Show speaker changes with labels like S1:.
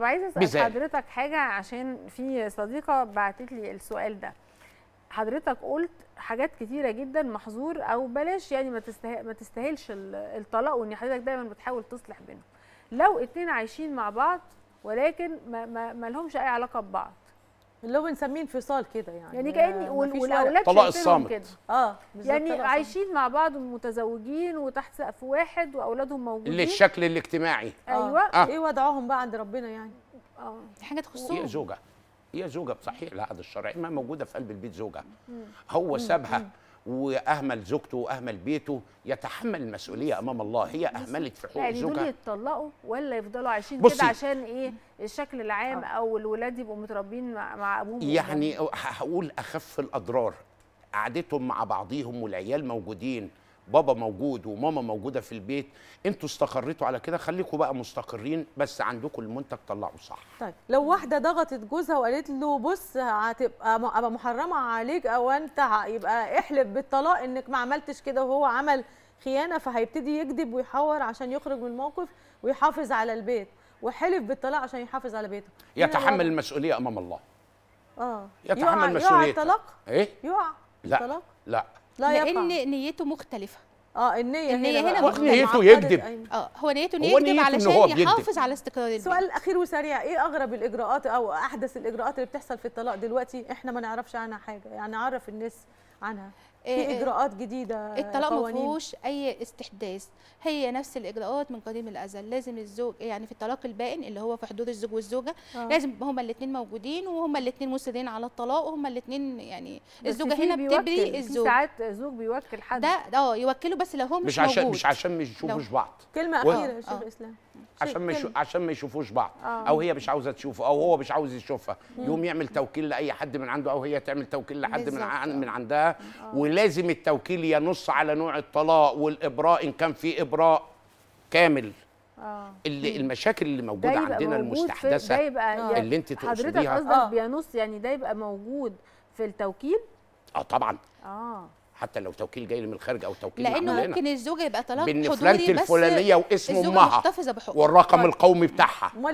S1: وعايزه اسال بزاي. حضرتك حاجه عشان في صديقه بعتت لي السؤال ده حضرتك قلت حاجات كتيره جدا محظور او بلاش يعني ما ما تستاهلش الطلاق وان حضرتك دايما بتحاول تصلح بينهم لو اتنين عايشين مع بعض ولكن ما, ما, ما لهمش اي علاقه ببعض اللي هو بنسميه انفصال كده يعني يعني كاني والاولاد طلاق الصامت اه يعني عايشين مع بعض متزوجين وتحت سقف واحد واولادهم موجودين اللي
S2: الشكل الاجتماعي آه. ايوه إيه آه. ايه
S1: وضعهم بقى عند ربنا يعني اه حاجه تخصهم هي زوجه
S2: هي زوجه بصحيح العقد الشرعي ما موجوده في قلب البيت زوجه
S1: هو سابها
S2: واهمل زوجته واهمل بيته يتحمل المسؤوليه امام الله هي اهملت في حقوق يعني زوجها يعني
S1: يتطلقوا ولا يفضلوا عايشين كده عشان ايه الشكل العام آه. او الولاد يبقوا متربين مع, مع ابوهم يعني
S2: هقول اخف الاضرار قعدتهم مع بعضيهم والعيال موجودين بابا موجود وماما موجوده في البيت انتوا استقريتوا على كده خليكوا بقى مستقرين بس عندكم المنتج طلعه
S3: صح طيب لو واحده ضغطت جوزها وقالت له بص هتبقى ابقى محرمه عليك او انت يبقى احلف بالطلاق انك ما عملتش كده وهو عمل خيانه فهيبتدي يكذب ويحور عشان يخرج من الموقف ويحافظ على البيت وحلف بالطلاق عشان يحافظ على بيته يتحمل
S2: المسؤوليه امام الله
S3: اه يتحمل يقع يقع الطلاق ايه يقع لا الطلاق؟ لا لا لان يقع. نيته مختلفه اه النيه النيه هنا, هنا نيته يكذب أيوة. اه هو نيته هو يكذب علشان يحافظ على استقرار البيت سؤال اخير وسريع ايه اغرب الاجراءات او احدث الاجراءات اللي بتحصل في الطلاق دلوقتي احنا ما نعرفش عنها حاجه يعني عرف الناس عنها في إيه، إيه. اجراءات جديده الطلاق ما فيهوش اي استحداث
S1: هي نفس الاجراءات من قديم الازل لازم الزوج يعني في الطلاق البائن اللي هو في حضور الزوج والزوجه آه. لازم هما الاثنين موجودين وهما الاثنين مصرين على الطلاق وهما الاثنين يعني الزوجه هنا بتبري الزوج ساعات الزوج بيوكل حد ده اه يوكله بس لو هو مش, مش عشان موجود. مش
S2: عشان ما يشوفوش بعض كلمه اخيره يا
S3: شيخ آه. اسلام عشان ما
S2: عشان ما يشوفوش بعض آه. او هي مش عاوزه تشوفه او هو مش عاوز يشوفها يقوم يعمل توكيل لاي حد من عنده او هي تعمل توكيل لحد من من عندها آه. لازم التوكيل ينص على نوع الطلاق والابراء ان كان في ابراء كامل
S1: آه. اللي
S2: المشاكل اللي موجوده عندنا موجود المستحدثه ده يبقى آه. اللي انت تقصديها حضرتك قصدك آه.
S1: بينص يعني ده يبقى موجود في التوكيل
S2: اه طبعا اه حتى لو توكيل جاي من الخارج او توكيل لانه ممكن هنا.
S3: الزوجه يبقى طلاق حضوري بس الفلانيه واسم امها والرقم
S2: طيب. القومي بتاعها